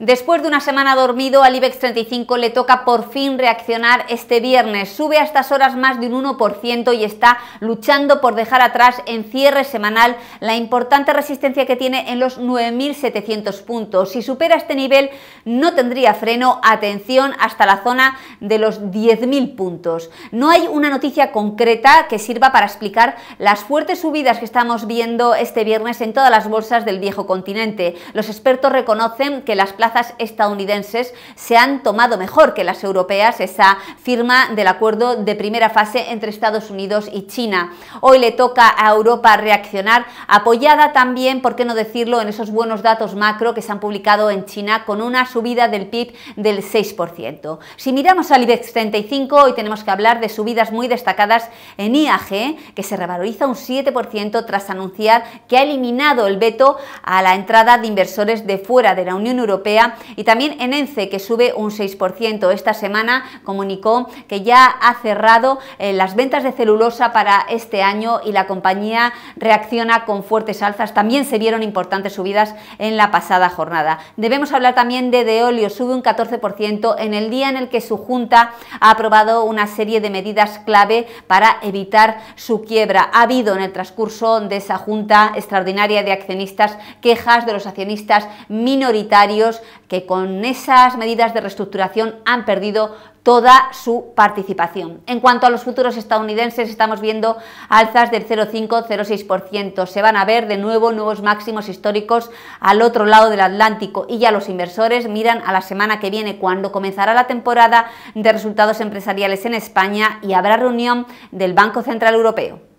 Después de una semana dormido, al IBEX 35 le toca por fin reaccionar este viernes. Sube a estas horas más de un 1% y está luchando por dejar atrás en cierre semanal la importante resistencia que tiene en los 9.700 puntos. Si supera este nivel, no tendría freno, atención, hasta la zona de los 10.000 puntos. No hay una noticia concreta que sirva para explicar las fuertes subidas que estamos viendo este viernes en todas las bolsas del viejo continente. Los expertos reconocen que las estadounidenses se han tomado mejor que las europeas esa firma del acuerdo de primera fase entre Estados Unidos y China. Hoy le toca a Europa reaccionar, apoyada también, por qué no decirlo, en esos buenos datos macro que se han publicado en China con una subida del PIB del 6%. Si miramos al IBEX 35, hoy tenemos que hablar de subidas muy destacadas en IAG, que se revaloriza un 7% tras anunciar que ha eliminado el veto a la entrada de inversores de fuera de la Unión Europea y también en ENCE que sube un 6%. Esta semana comunicó que ya ha cerrado eh, las ventas de celulosa para este año y la compañía reacciona con fuertes alzas. También se vieron importantes subidas en la pasada jornada. Debemos hablar también de Deolio, sube un 14% en el día en el que su junta ha aprobado una serie de medidas clave para evitar su quiebra. Ha habido en el transcurso de esa junta extraordinaria de accionistas quejas de los accionistas minoritarios que con esas medidas de reestructuración han perdido toda su participación. En cuanto a los futuros estadounidenses, estamos viendo alzas del 0,5-0,6%. Se van a ver de nuevo nuevos máximos históricos al otro lado del Atlántico y ya los inversores miran a la semana que viene cuando comenzará la temporada de resultados empresariales en España y habrá reunión del Banco Central Europeo.